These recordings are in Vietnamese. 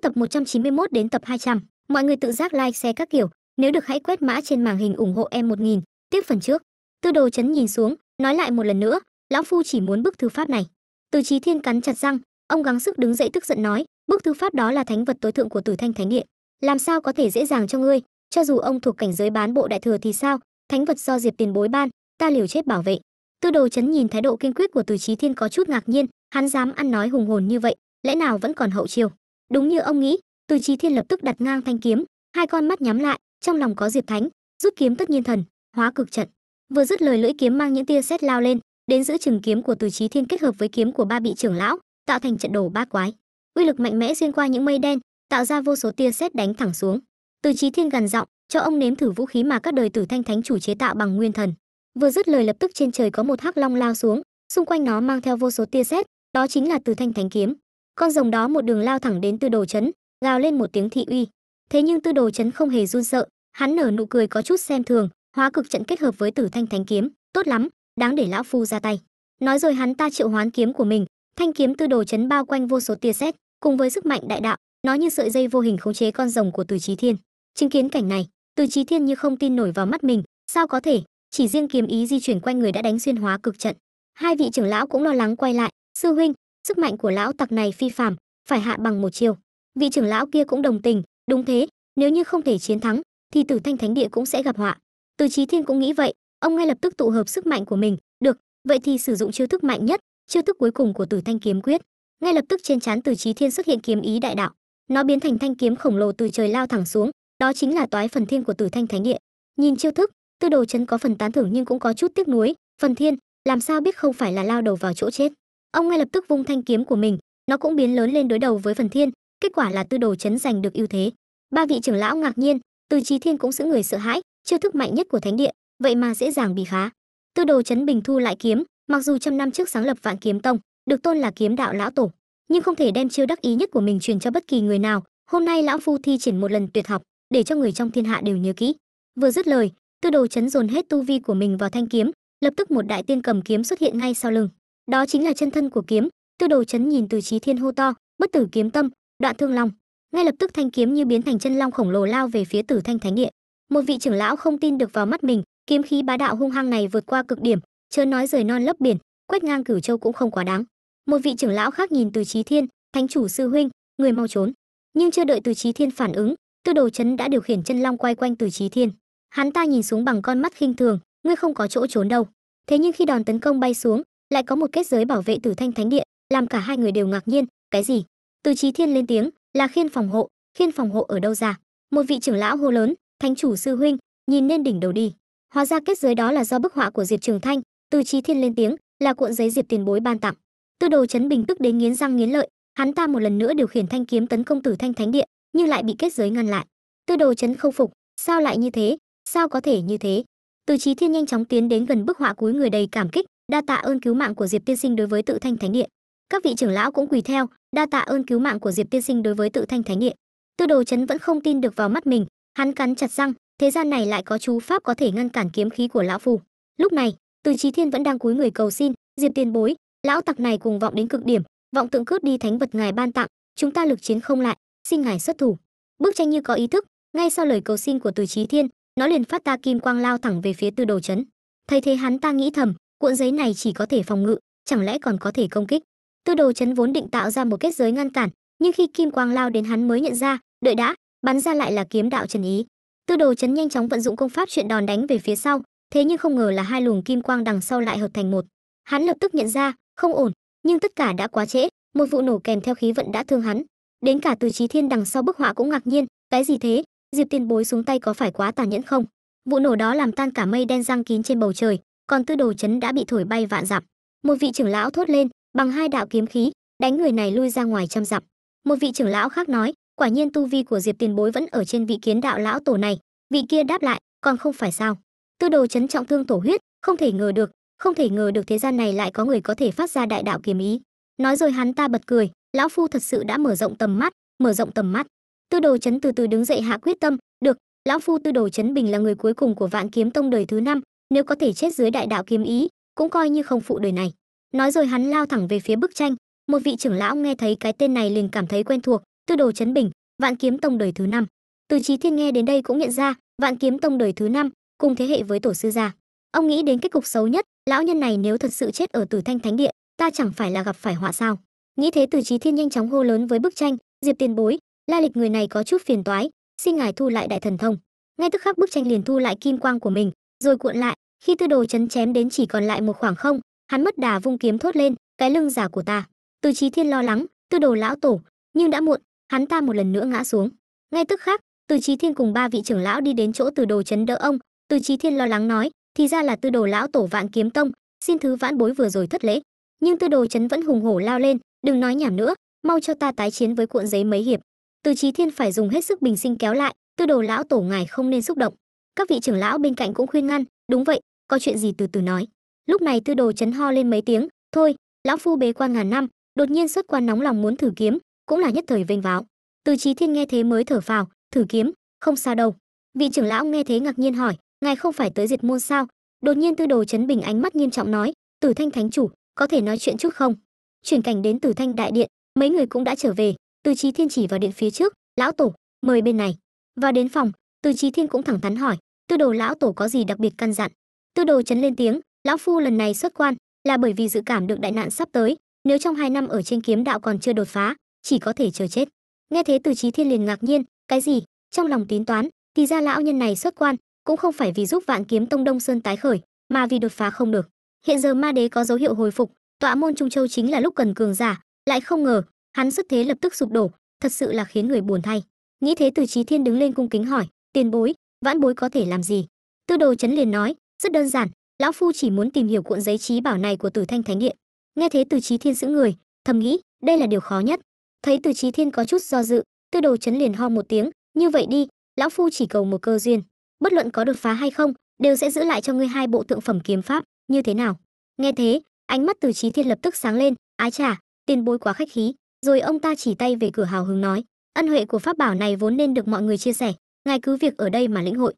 hết tập 191 đến tập 200. Mọi người tự giác like share các kiểu, nếu được hãy quét mã trên màn hình ủng hộ em 1000, tiếp phần trước. Tư đồ chấn nhìn xuống, nói lại một lần nữa, lão phu chỉ muốn bức thư pháp này. Từ Chí Thiên cắn chặt răng, ông gắng sức đứng dậy tức giận nói, bức thư pháp đó là thánh vật tối thượng của Tử Thanh Thánh Điện, làm sao có thể dễ dàng cho ngươi, cho dù ông thuộc cảnh giới bán bộ đại thừa thì sao, thánh vật do Diệp Tiền Bối ban, ta liều chết bảo vệ. Tư đồ chấn nhìn thái độ kiên quyết của Từ Chí Thiên có chút ngạc nhiên, hắn dám ăn nói hùng hồn như vậy, lẽ nào vẫn còn hậu chiêu đúng như ông nghĩ từ trí thiên lập tức đặt ngang thanh kiếm hai con mắt nhắm lại trong lòng có diệp thánh rút kiếm tất nhiên thần hóa cực trận vừa dứt lời lưỡi kiếm mang những tia sét lao lên đến giữa chừng kiếm của từ trí thiên kết hợp với kiếm của ba vị trưởng lão tạo thành trận đổ ba quái uy lực mạnh mẽ xuyên qua những mây đen tạo ra vô số tia sét đánh thẳng xuống từ trí thiên gần giọng cho ông nếm thử vũ khí mà các đời tử thanh thánh chủ chế tạo bằng nguyên thần vừa dứt lời lập tức trên trời có một hắc long lao xuống xung quanh nó mang theo vô số tia sét đó chính là từ thanh thánh kiếm con rồng đó một đường lao thẳng đến tư đồ chấn gào lên một tiếng thị uy thế nhưng tư đồ chấn không hề run sợ hắn nở nụ cười có chút xem thường hóa cực trận kết hợp với tử thanh thánh kiếm tốt lắm đáng để lão phu ra tay nói rồi hắn ta triệu hoán kiếm của mình thanh kiếm tư đồ chấn bao quanh vô số tia sét cùng với sức mạnh đại đạo nó như sợi dây vô hình khống chế con rồng của từ trí thiên chứng kiến cảnh này từ trí thiên như không tin nổi vào mắt mình sao có thể chỉ riêng kiếm ý di chuyển quanh người đã đánh xuyên hóa cực trận hai vị trưởng lão cũng lo lắng quay lại sư huynh sức mạnh của lão tặc này phi phàm phải hạ bằng một chiều vị trưởng lão kia cũng đồng tình đúng thế nếu như không thể chiến thắng thì tử thanh thánh địa cũng sẽ gặp họa từ trí thiên cũng nghĩ vậy ông ngay lập tức tụ hợp sức mạnh của mình được vậy thì sử dụng chiêu thức mạnh nhất chiêu thức cuối cùng của tử thanh kiếm quyết ngay lập tức trên trán từ trí thiên xuất hiện kiếm ý đại đạo nó biến thành thanh kiếm khổng lồ từ trời lao thẳng xuống đó chính là toái phần thiên của tử thanh thánh địa nhìn chiêu thức tư đồ chấn có phần tán thưởng nhưng cũng có chút tiếc nuối phần thiên làm sao biết không phải là lao đầu vào chỗ chết ông ngay lập tức vung thanh kiếm của mình nó cũng biến lớn lên đối đầu với phần thiên kết quả là tư đồ chấn giành được ưu thế ba vị trưởng lão ngạc nhiên từ trí thiên cũng giữ người sợ hãi chiêu thức mạnh nhất của thánh điện vậy mà dễ dàng bị phá tư đồ chấn bình thu lại kiếm mặc dù trăm năm trước sáng lập vạn kiếm tông được tôn là kiếm đạo lão tổ nhưng không thể đem chiêu đắc ý nhất của mình truyền cho bất kỳ người nào hôm nay lão phu thi triển một lần tuyệt học để cho người trong thiên hạ đều nhớ kỹ vừa dứt lời tư đồ chấn dồn hết tu vi của mình vào thanh kiếm lập tức một đại tiên cầm kiếm xuất hiện ngay sau lưng đó chính là chân thân của kiếm tư đồ chấn nhìn từ trí thiên hô to bất tử kiếm tâm đoạn thương long ngay lập tức thanh kiếm như biến thành chân long khổng lồ lao về phía tử thanh thánh địa một vị trưởng lão không tin được vào mắt mình kiếm khí bá đạo hung hăng này vượt qua cực điểm chớ nói rời non lấp biển quét ngang cửu châu cũng không quá đáng một vị trưởng lão khác nhìn từ trí thiên thánh chủ sư huynh người mau trốn nhưng chưa đợi từ trí thiên phản ứng tư đồ chấn đã điều khiển chân long quay quanh từ trí thiên hắn ta nhìn xuống bằng con mắt khinh thường ngươi không có chỗ trốn đâu thế nhưng khi đòn tấn công bay xuống lại có một kết giới bảo vệ tử thanh thánh điện làm cả hai người đều ngạc nhiên cái gì từ chí thiên lên tiếng là khiên phòng hộ khiên phòng hộ ở đâu ra một vị trưởng lão hô lớn thánh chủ sư huynh nhìn lên đỉnh đầu đi hóa ra kết giới đó là do bức họa của diệp trường thanh từ chí thiên lên tiếng là cuộn giấy diệp tiền bối ban tặng tư đồ chấn bình tức đến nghiến răng nghiến lợi hắn ta một lần nữa điều khiển thanh kiếm tấn công tử thanh thánh điện nhưng lại bị kết giới ngăn lại tư đồ chấn không phục sao lại như thế sao có thể như thế từ chí thiên nhanh chóng tiến đến gần bức họa cúi người đầy cảm kích đa tạ ơn cứu mạng của diệp tiên sinh đối với tự thanh thánh điện các vị trưởng lão cũng quỳ theo đa tạ ơn cứu mạng của diệp tiên sinh đối với tự thanh thánh điện tư đồ chấn vẫn không tin được vào mắt mình hắn cắn chặt răng thế gian này lại có chú pháp có thể ngăn cản kiếm khí của lão phù lúc này từ Chí thiên vẫn đang cúi người cầu xin diệp Tiên bối lão tặc này cùng vọng đến cực điểm vọng tượng cướp đi thánh vật ngài ban tặng chúng ta lực chiến không lại xin ngài xuất thủ bức tranh như có ý thức ngay sau lời cầu xin của từ Chí thiên nó liền phát ta kim quang lao thẳng về phía tư đồ Chấn. thấy thế hắn ta nghĩ thầm cuộn giấy này chỉ có thể phòng ngự chẳng lẽ còn có thể công kích tư đồ chấn vốn định tạo ra một kết giới ngăn cản nhưng khi kim quang lao đến hắn mới nhận ra đợi đã bắn ra lại là kiếm đạo trần ý tư đồ chấn nhanh chóng vận dụng công pháp chuyện đòn đánh về phía sau thế nhưng không ngờ là hai luồng kim quang đằng sau lại hợp thành một hắn lập tức nhận ra không ổn nhưng tất cả đã quá trễ một vụ nổ kèm theo khí vận đã thương hắn đến cả từ trí thiên đằng sau bức họa cũng ngạc nhiên cái gì thế diệp Tiên bối xuống tay có phải quá tàn nhẫn không vụ nổ đó làm tan cả mây đen răng kín trên bầu trời còn tư đồ chấn đã bị thổi bay vạn dặm một vị trưởng lão thốt lên bằng hai đạo kiếm khí đánh người này lui ra ngoài trăm dặm một vị trưởng lão khác nói quả nhiên tu vi của diệp tiền bối vẫn ở trên vị kiến đạo lão tổ này vị kia đáp lại còn không phải sao tư đồ chấn trọng thương tổ huyết không thể ngờ được không thể ngờ được thế gian này lại có người có thể phát ra đại đạo kiếm ý nói rồi hắn ta bật cười lão phu thật sự đã mở rộng tầm mắt mở rộng tầm mắt tư đồ chấn từ từ đứng dậy hạ quyết tâm được lão phu tư đồ chấn bình là người cuối cùng của vạn kiếm tông đời thứ năm nếu có thể chết dưới đại đạo kiếm ý cũng coi như không phụ đời này nói rồi hắn lao thẳng về phía bức tranh một vị trưởng lão nghe thấy cái tên này liền cảm thấy quen thuộc tư đồ chấn bình vạn kiếm tông đời thứ năm từ trí thiên nghe đến đây cũng nhận ra vạn kiếm tông đời thứ năm cùng thế hệ với tổ sư gia ông nghĩ đến kết cục xấu nhất lão nhân này nếu thật sự chết ở tử thanh thánh địa ta chẳng phải là gặp phải họa sao nghĩ thế từ trí thiên nhanh chóng hô lớn với bức tranh diệp tiền bối la lịch người này có chút phiền toái xin ngài thu lại đại thần thông ngay tức khắc bức tranh liền thu lại kim quang của mình rồi cuộn lại khi tư đồ chấn chém đến chỉ còn lại một khoảng không hắn mất đà vung kiếm thốt lên cái lưng giả của ta từ chí thiên lo lắng tư đồ lão tổ nhưng đã muộn hắn ta một lần nữa ngã xuống ngay tức khắc, từ chí thiên cùng ba vị trưởng lão đi đến chỗ từ đồ chấn đỡ ông từ chí thiên lo lắng nói thì ra là tư đồ lão tổ vạn kiếm tông xin thứ vãn bối vừa rồi thất lễ nhưng tư đồ chấn vẫn hùng hổ lao lên đừng nói nhảm nữa mau cho ta tái chiến với cuộn giấy mấy hiệp từ chí thiên phải dùng hết sức bình sinh kéo lại tư đồ lão tổ ngài không nên xúc động các vị trưởng lão bên cạnh cũng khuyên ngăn đúng vậy có chuyện gì từ từ nói lúc này tư đồ chấn ho lên mấy tiếng thôi lão phu bế quan ngàn năm đột nhiên xuất quan nóng lòng muốn thử kiếm cũng là nhất thời vênh váo từ trí thiên nghe thế mới thở phào thử kiếm không xa đâu vị trưởng lão nghe thế ngạc nhiên hỏi ngài không phải tới diệt môn sao đột nhiên tư đồ chấn bình ánh mắt nghiêm trọng nói tử thanh thánh chủ có thể nói chuyện chút không chuyển cảnh đến tử thanh đại điện mấy người cũng đã trở về từ trí thiên chỉ vào điện phía trước lão tổ mời bên này và đến phòng từ chí thiên cũng thẳng thắn hỏi tư đồ lão tổ có gì đặc biệt căn dặn tư đồ chấn lên tiếng lão phu lần này xuất quan là bởi vì dự cảm được đại nạn sắp tới nếu trong hai năm ở trên kiếm đạo còn chưa đột phá chỉ có thể chờ chết nghe thế từ chí thiên liền ngạc nhiên cái gì trong lòng tính toán thì ra lão nhân này xuất quan cũng không phải vì giúp vạn kiếm tông đông sơn tái khởi mà vì đột phá không được hiện giờ ma đế có dấu hiệu hồi phục tọa môn trung châu chính là lúc cần cường giả lại không ngờ hắn xuất thế lập tức sụp đổ thật sự là khiến người buồn thay nghĩ thế từ chí thiên đứng lên cung kính hỏi tiền bối vãn bối có thể làm gì tư đồ chấn liền nói rất đơn giản lão phu chỉ muốn tìm hiểu cuộn giấy trí bảo này của tử thanh thánh điện nghe thế từ trí thiên giữ người thầm nghĩ đây là điều khó nhất thấy từ trí thiên có chút do dự tư đồ chấn liền ho một tiếng như vậy đi lão phu chỉ cầu một cơ duyên bất luận có đột phá hay không đều sẽ giữ lại cho ngươi hai bộ tượng phẩm kiếm pháp như thế nào nghe thế ánh mắt từ trí thiên lập tức sáng lên ái chả tiền bối quá khách khí rồi ông ta chỉ tay về cửa hào hứng nói ân huệ của pháp bảo này vốn nên được mọi người chia sẻ ngài cứ việc ở đây mà lĩnh hội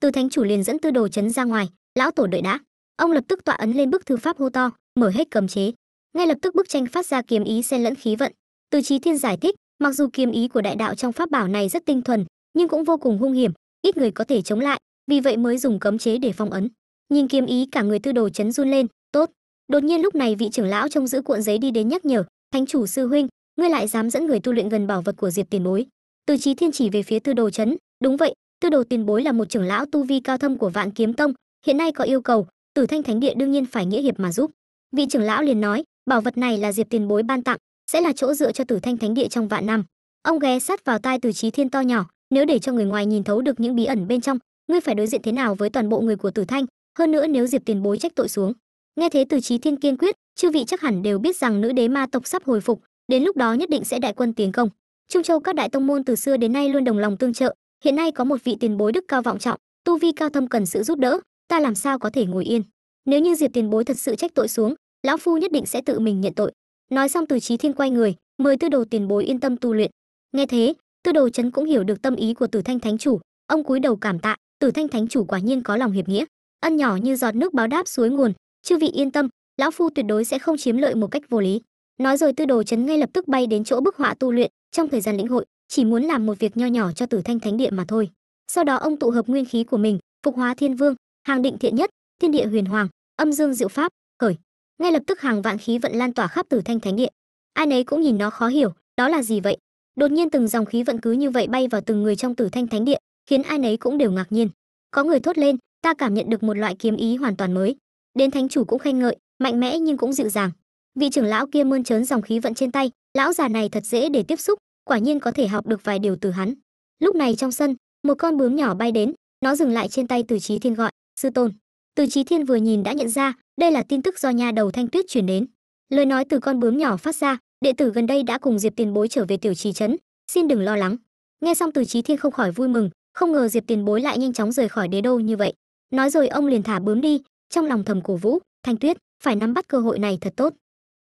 từ thánh chủ liền dẫn tư đồ chấn ra ngoài lão tổ đợi đã ông lập tức tọa ấn lên bức thư pháp hô to mở hết cấm chế ngay lập tức bức tranh phát ra kiếm ý xen lẫn khí vận từ trí thiên giải thích mặc dù kiếm ý của đại đạo trong pháp bảo này rất tinh thuần nhưng cũng vô cùng hung hiểm ít người có thể chống lại vì vậy mới dùng cấm chế để phong ấn nhìn kiếm ý cả người tư đồ chấn run lên tốt đột nhiên lúc này vị trưởng lão trông giữ cuộn giấy đi đến nhắc nhở thánh chủ sư huynh ngươi lại dám dẫn người tu luyện gần bảo vật của diệp tiền bối từ trí thiên chỉ về phía tư đồ chấn đúng vậy tư đồ tiền bối là một trưởng lão tu vi cao thâm của vạn kiếm tông hiện nay có yêu cầu tử thanh thánh địa đương nhiên phải nghĩa hiệp mà giúp vị trưởng lão liền nói bảo vật này là diệp tiền bối ban tặng sẽ là chỗ dựa cho tử thanh thánh địa trong vạn năm ông ghé sát vào tai từ trí thiên to nhỏ nếu để cho người ngoài nhìn thấu được những bí ẩn bên trong ngươi phải đối diện thế nào với toàn bộ người của tử thanh hơn nữa nếu diệp tiền bối trách tội xuống nghe thế từ trí thiên kiên quyết chư vị chắc hẳn đều biết rằng nữ đế ma tộc sắp hồi phục đến lúc đó nhất định sẽ đại quân tiến công trung châu các đại tông môn từ xưa đến nay luôn đồng lòng tương trợ hiện nay có một vị tiền bối đức cao vọng trọng tu vi cao thâm cần sự giúp đỡ ta làm sao có thể ngồi yên nếu như diệp tiền bối thật sự trách tội xuống lão phu nhất định sẽ tự mình nhận tội nói xong từ trí thiên quay người mời tư đồ tiền bối yên tâm tu luyện nghe thế tư đồ trấn cũng hiểu được tâm ý của tử thanh thánh chủ ông cúi đầu cảm tạ tử thanh thánh chủ quả nhiên có lòng hiệp nghĩa ân nhỏ như giọt nước báo đáp suối nguồn chư vị yên tâm lão phu tuyệt đối sẽ không chiếm lợi một cách vô lý nói rồi tư đồ trấn ngay lập tức bay đến chỗ bức họa tu luyện trong thời gian lĩnh hội chỉ muốn làm một việc nho nhỏ cho tử thanh thánh địa mà thôi sau đó ông tụ hợp nguyên khí của mình phục hóa thiên vương hàng định thiện nhất thiên địa huyền hoàng âm dương diệu pháp khởi ngay lập tức hàng vạn khí vận lan tỏa khắp tử thanh thánh địa ai nấy cũng nhìn nó khó hiểu đó là gì vậy đột nhiên từng dòng khí vận cứ như vậy bay vào từng người trong tử thanh thánh địa khiến ai nấy cũng đều ngạc nhiên có người thốt lên ta cảm nhận được một loại kiếm ý hoàn toàn mới đến thánh chủ cũng khen ngợi mạnh mẽ nhưng cũng dịu dàng vị trưởng lão kia mơn trớn dòng khí vận trên tay lão già này thật dễ để tiếp xúc quả nhiên có thể học được vài điều từ hắn lúc này trong sân một con bướm nhỏ bay đến nó dừng lại trên tay từ Chí thiên gọi sư tôn từ Chí thiên vừa nhìn đã nhận ra đây là tin tức do nha đầu thanh tuyết truyền đến lời nói từ con bướm nhỏ phát ra đệ tử gần đây đã cùng diệp tiền bối trở về tiểu trì trấn xin đừng lo lắng nghe xong từ Chí thiên không khỏi vui mừng không ngờ diệp tiền bối lại nhanh chóng rời khỏi đế đô như vậy nói rồi ông liền thả bướm đi trong lòng thầm cổ vũ thanh tuyết phải nắm bắt cơ hội này thật tốt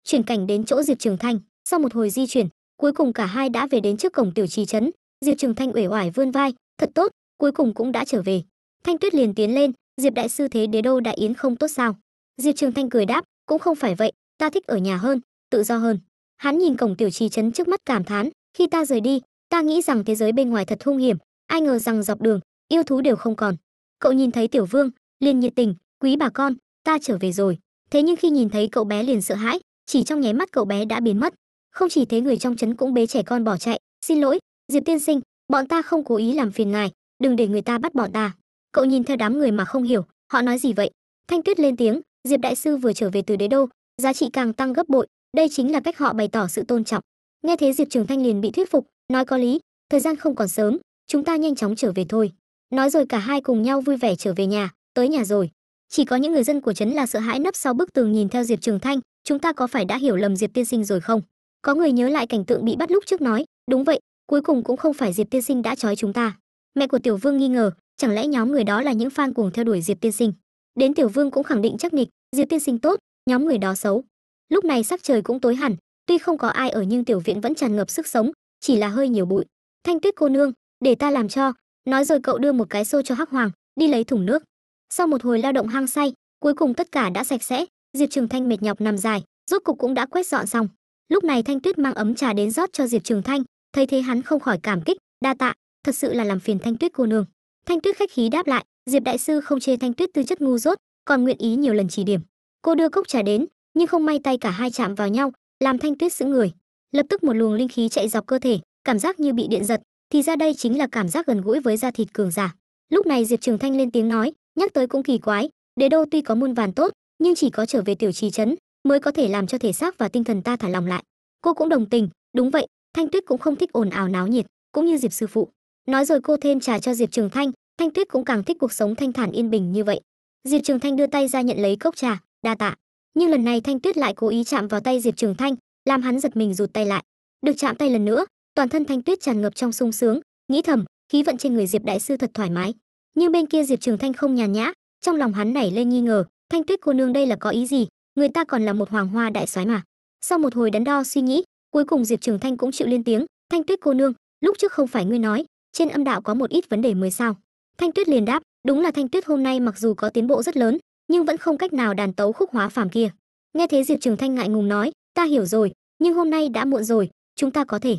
chuyển cảnh đến chỗ diệp trường thanh sau một hồi di chuyển cuối cùng cả hai đã về đến trước cổng tiểu trì trấn diệp trường thanh uể oải vươn vai thật tốt cuối cùng cũng đã trở về thanh tuyết liền tiến lên diệp đại sư thế đế đô đại yến không tốt sao diệp trường thanh cười đáp cũng không phải vậy ta thích ở nhà hơn tự do hơn hắn nhìn cổng tiểu trì trấn trước mắt cảm thán khi ta rời đi ta nghĩ rằng thế giới bên ngoài thật hung hiểm ai ngờ rằng dọc đường yêu thú đều không còn cậu nhìn thấy tiểu vương liền nhiệt tình quý bà con ta trở về rồi thế nhưng khi nhìn thấy cậu bé liền sợ hãi chỉ trong nháy mắt cậu bé đã biến mất không chỉ thế người trong trấn cũng bế trẻ con bỏ chạy xin lỗi diệp tiên sinh bọn ta không cố ý làm phiền ngài đừng để người ta bắt bọn ta cậu nhìn theo đám người mà không hiểu họ nói gì vậy thanh tuyết lên tiếng diệp đại sư vừa trở về từ đế đô giá trị càng tăng gấp bội đây chính là cách họ bày tỏ sự tôn trọng nghe thế diệp trường thanh liền bị thuyết phục nói có lý thời gian không còn sớm chúng ta nhanh chóng trở về thôi nói rồi cả hai cùng nhau vui vẻ trở về nhà tới nhà rồi chỉ có những người dân của trấn là sợ hãi nấp sau bức tường nhìn theo diệp trường thanh chúng ta có phải đã hiểu lầm diệp tiên sinh rồi không có người nhớ lại cảnh tượng bị bắt lúc trước nói, đúng vậy, cuối cùng cũng không phải Diệp Tiên Sinh đã trói chúng ta. Mẹ của Tiểu Vương nghi ngờ, chẳng lẽ nhóm người đó là những fan cuồng theo đuổi Diệp Tiên Sinh? Đến Tiểu Vương cũng khẳng định chắc nịch, Diệp Tiên Sinh tốt, nhóm người đó xấu. Lúc này sắc trời cũng tối hẳn, tuy không có ai ở nhưng tiểu viện vẫn tràn ngập sức sống, chỉ là hơi nhiều bụi. Thanh Tuyết cô nương, để ta làm cho. Nói rồi cậu đưa một cái xô cho Hắc Hoàng, đi lấy thùng nước. Sau một hồi lao động hăng say, cuối cùng tất cả đã sạch sẽ, Diệp Trường Thanh mệt nhọc nằm dài, rốt cục cũng đã quét dọn xong lúc này thanh tuyết mang ấm trà đến rót cho diệp trường thanh thấy thế hắn không khỏi cảm kích đa tạ thật sự là làm phiền thanh tuyết cô nương thanh tuyết khách khí đáp lại diệp đại sư không chê thanh tuyết tư chất ngu dốt còn nguyện ý nhiều lần chỉ điểm cô đưa cốc trà đến nhưng không may tay cả hai chạm vào nhau làm thanh tuyết sững người lập tức một luồng linh khí chạy dọc cơ thể cảm giác như bị điện giật thì ra đây chính là cảm giác gần gũi với da thịt cường giả lúc này diệp trường thanh lên tiếng nói nhắc tới cũng kỳ quái đế đô tuy có muôn vàn tốt nhưng chỉ có trở về tiểu trì trấn mới có thể làm cho thể xác và tinh thần ta thả lòng lại cô cũng đồng tình đúng vậy thanh tuyết cũng không thích ồn ào náo nhiệt cũng như diệp sư phụ nói rồi cô thêm trà cho diệp trường thanh thanh tuyết cũng càng thích cuộc sống thanh thản yên bình như vậy diệp trường thanh đưa tay ra nhận lấy cốc trà đa tạ nhưng lần này thanh tuyết lại cố ý chạm vào tay diệp trường thanh làm hắn giật mình rụt tay lại được chạm tay lần nữa toàn thân thanh tuyết tràn ngập trong sung sướng nghĩ thầm khí vận trên người diệp đại sư thật thoải mái nhưng bên kia diệp trường thanh không nhàn nhã trong lòng hắn nảy lên nghi ngờ thanh tuyết cô nương đây là có ý gì người ta còn là một hoàng hoa đại soái mà sau một hồi đắn đo suy nghĩ cuối cùng diệp trường thanh cũng chịu lên tiếng thanh tuyết cô nương lúc trước không phải ngươi nói trên âm đạo có một ít vấn đề mới sao thanh tuyết liền đáp đúng là thanh tuyết hôm nay mặc dù có tiến bộ rất lớn nhưng vẫn không cách nào đàn tấu khúc hóa phàm kia nghe thế diệp trường thanh ngại ngùng nói ta hiểu rồi nhưng hôm nay đã muộn rồi chúng ta có thể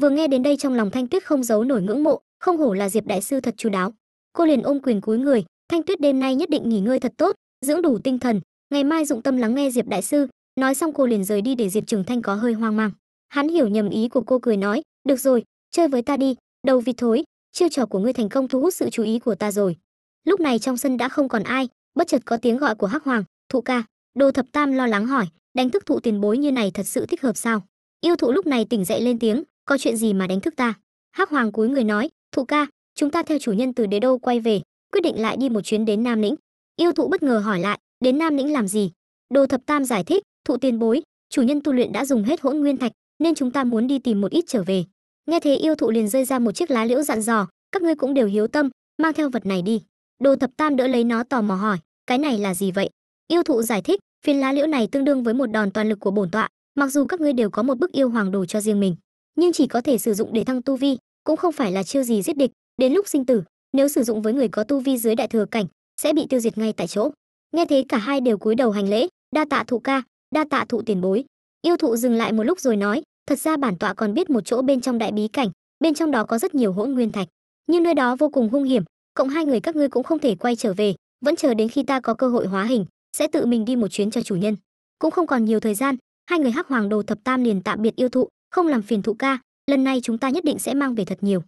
vừa nghe đến đây trong lòng thanh tuyết không giấu nổi ngưỡng mộ không hổ là diệp đại sư thật chú đáo cô liền ôm quyền cúi người thanh tuyết đêm nay nhất định nghỉ ngơi thật tốt dưỡng đủ tinh thần ngày mai dụng tâm lắng nghe diệp đại sư nói xong cô liền rời đi để diệp trường thanh có hơi hoang mang hắn hiểu nhầm ý của cô cười nói được rồi chơi với ta đi đầu vịt thối chiêu trò của ngươi thành công thu hút sự chú ý của ta rồi lúc này trong sân đã không còn ai bất chợt có tiếng gọi của hắc hoàng thụ ca đồ thập tam lo lắng hỏi đánh thức thụ tiền bối như này thật sự thích hợp sao yêu thụ lúc này tỉnh dậy lên tiếng có chuyện gì mà đánh thức ta hắc hoàng cúi người nói thụ ca chúng ta theo chủ nhân từ đế đô quay về quyết định lại đi một chuyến đến nam lĩnh yêu thụ bất ngờ hỏi lại đến nam lĩnh làm gì đồ thập tam giải thích thụ tiền bối chủ nhân tu luyện đã dùng hết hỗn nguyên thạch nên chúng ta muốn đi tìm một ít trở về nghe thế yêu thụ liền rơi ra một chiếc lá liễu dặn dò các ngươi cũng đều hiếu tâm mang theo vật này đi đồ thập tam đỡ lấy nó tò mò hỏi cái này là gì vậy yêu thụ giải thích phiến lá liễu này tương đương với một đòn toàn lực của bổn tọa mặc dù các ngươi đều có một bức yêu hoàng đồ cho riêng mình nhưng chỉ có thể sử dụng để thăng tu vi cũng không phải là chiêu gì giết địch đến lúc sinh tử nếu sử dụng với người có tu vi dưới đại thừa cảnh sẽ bị tiêu diệt ngay tại chỗ nghe thế cả hai đều cúi đầu hành lễ đa tạ thụ ca đa tạ thụ tiền bối yêu thụ dừng lại một lúc rồi nói thật ra bản tọa còn biết một chỗ bên trong đại bí cảnh bên trong đó có rất nhiều hỗn nguyên thạch nhưng nơi đó vô cùng hung hiểm cộng hai người các ngươi cũng không thể quay trở về vẫn chờ đến khi ta có cơ hội hóa hình sẽ tự mình đi một chuyến cho chủ nhân cũng không còn nhiều thời gian hai người hắc hoàng đồ thập tam liền tạm biệt yêu thụ không làm phiền thụ ca lần này chúng ta nhất định sẽ mang về thật nhiều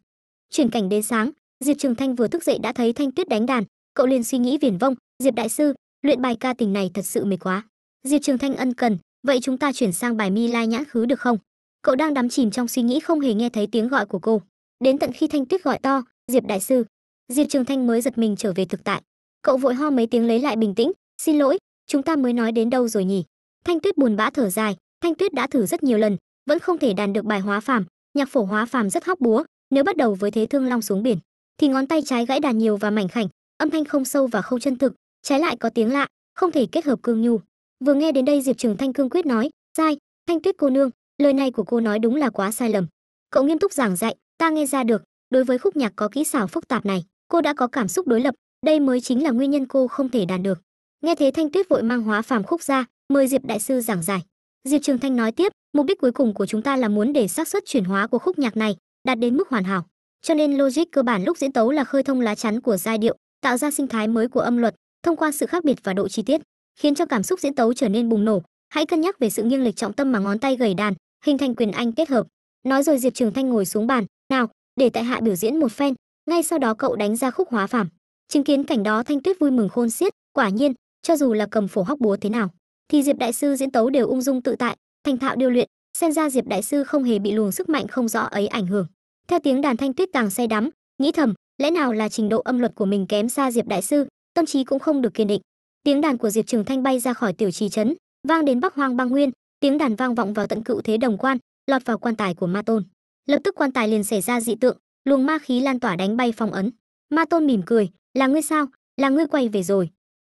chuyển cảnh đến sáng diệp trường thanh vừa thức dậy đã thấy thanh tuyết đánh đàn cậu liền suy nghĩ viển vông diệp đại sư luyện bài ca tình này thật sự mệt quá diệp trường thanh ân cần vậy chúng ta chuyển sang bài mi lai nhãn khứ được không cậu đang đắm chìm trong suy nghĩ không hề nghe thấy tiếng gọi của cô đến tận khi thanh tuyết gọi to diệp đại sư diệp trường thanh mới giật mình trở về thực tại cậu vội ho mấy tiếng lấy lại bình tĩnh xin lỗi chúng ta mới nói đến đâu rồi nhỉ thanh tuyết buồn bã thở dài thanh tuyết đã thử rất nhiều lần vẫn không thể đàn được bài hóa phàm nhạc phổ hóa phàm rất hóc búa nếu bắt đầu với thế thương long xuống biển thì ngón tay trái gãy đàn nhiều và mảnh khảnh âm thanh không sâu và không chân thực trái lại có tiếng lạ không thể kết hợp cương nhu vừa nghe đến đây diệp trường thanh cương quyết nói sai thanh tuyết cô nương lời này của cô nói đúng là quá sai lầm cậu nghiêm túc giảng dạy ta nghe ra được đối với khúc nhạc có kỹ xảo phức tạp này cô đã có cảm xúc đối lập đây mới chính là nguyên nhân cô không thể đàn được nghe thế thanh tuyết vội mang hóa phàm khúc ra mời diệp đại sư giảng giải diệp trường thanh nói tiếp mục đích cuối cùng của chúng ta là muốn để xác suất chuyển hóa của khúc nhạc này đạt đến mức hoàn hảo cho nên logic cơ bản lúc diễn tấu là khơi thông lá chắn của giai điệu tạo ra sinh thái mới của âm luật thông qua sự khác biệt và độ chi tiết khiến cho cảm xúc diễn tấu trở nên bùng nổ hãy cân nhắc về sự nghiêng lệch trọng tâm mà ngón tay gầy đàn hình thành quyền anh kết hợp nói rồi diệp trường thanh ngồi xuống bàn nào để tại hạ biểu diễn một phen ngay sau đó cậu đánh ra khúc hóa phẩm. chứng kiến cảnh đó thanh tuyết vui mừng khôn xiết quả nhiên cho dù là cầm phổ hóc búa thế nào thì diệp đại sư diễn tấu đều ung dung tự tại thành thạo điêu luyện xem ra diệp đại sư không hề bị luồng sức mạnh không rõ ấy ảnh hưởng theo tiếng đàn thanh tuyết càng say đắm nghĩ thầm lẽ nào là trình độ âm luật của mình kém xa diệp đại sư tâm trí cũng không được kiên định tiếng đàn của diệp trường thanh bay ra khỏi tiểu trì trấn vang đến bắc hoang băng nguyên tiếng đàn vang vọng vào tận cựu thế đồng quan lọt vào quan tài của ma tôn lập tức quan tài liền xảy ra dị tượng luồng ma khí lan tỏa đánh bay phong ấn ma tôn mỉm cười là ngươi sao là ngươi quay về rồi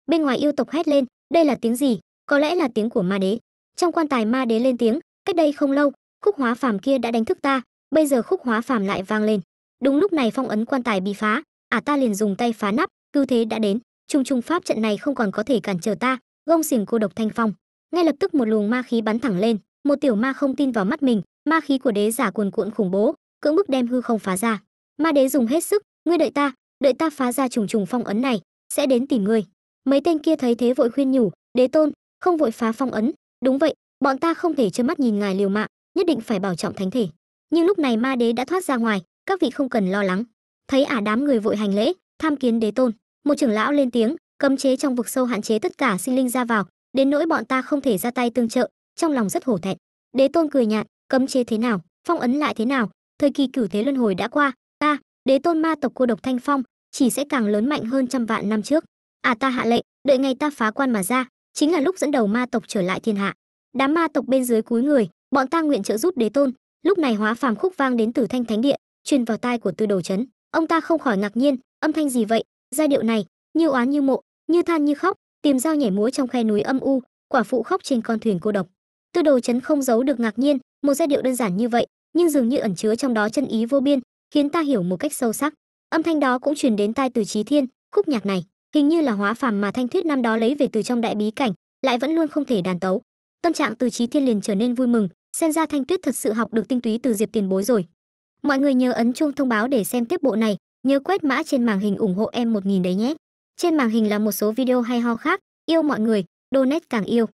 bên ngoài yêu tộc hét lên đây là tiếng gì có lẽ là tiếng của ma đế trong quan tài ma đế lên tiếng cách đây không lâu khúc hóa phàm kia đã đánh thức ta bây giờ khúc hóa phàm lại vang lên đúng lúc này phong ấn quan tài bị phá à ta liền dùng tay phá nắp cư thế đã đến trung trung pháp trận này không còn có thể cản trở ta gông xiềng cô độc thanh phong ngay lập tức một luồng ma khí bắn thẳng lên một tiểu ma không tin vào mắt mình ma khí của đế giả cuồn cuộn khủng bố cưỡng bức đem hư không phá ra ma đế dùng hết sức ngươi đợi ta đợi ta phá ra trùng trùng phong ấn này sẽ đến tìm ngươi mấy tên kia thấy thế vội khuyên nhủ đế tôn không vội phá phong ấn đúng vậy bọn ta không thể trơ mắt nhìn ngài liều mạng nhất định phải bảo trọng thánh thể nhưng lúc này ma đế đã thoát ra ngoài các vị không cần lo lắng thấy ả đám người vội hành lễ tham kiến đế tôn một trưởng lão lên tiếng cấm chế trong vực sâu hạn chế tất cả sinh linh ra vào đến nỗi bọn ta không thể ra tay tương trợ trong lòng rất hổ thẹn đế tôn cười nhạt cấm chế thế nào phong ấn lại thế nào thời kỳ cửu thế luân hồi đã qua ta đế tôn ma tộc cô độc thanh phong chỉ sẽ càng lớn mạnh hơn trăm vạn năm trước à ta hạ lệnh đợi ngày ta phá quan mà ra chính là lúc dẫn đầu ma tộc trở lại thiên hạ đám ma tộc bên dưới cúi người bọn ta nguyện trợ giúp đế tôn lúc này hóa phàm khúc vang đến từ thanh thánh địa truyền vào tai của tư đồ chấn ông ta không khỏi ngạc nhiên âm thanh gì vậy giai điệu này như oán như mộ như than như khóc tìm dao nhảy múa trong khe núi âm u quả phụ khóc trên con thuyền cô độc tư đồ chấn không giấu được ngạc nhiên một giai điệu đơn giản như vậy nhưng dường như ẩn chứa trong đó chân ý vô biên khiến ta hiểu một cách sâu sắc âm thanh đó cũng truyền đến tai từ trí thiên khúc nhạc này hình như là hóa phàm mà thanh thuyết năm đó lấy về từ trong đại bí cảnh lại vẫn luôn không thể đàn tấu tâm trạng từ trí thiên liền trở nên vui mừng xem ra thanh tuyết thật sự học được tinh túy từ diệp tiền bối rồi mọi người nhớ ấn chuông thông báo để xem tiếp bộ này Nhớ quét mã trên màn hình ủng hộ em 1000 đấy nhé. Trên màn hình là một số video hay ho khác, yêu mọi người, donate càng yêu.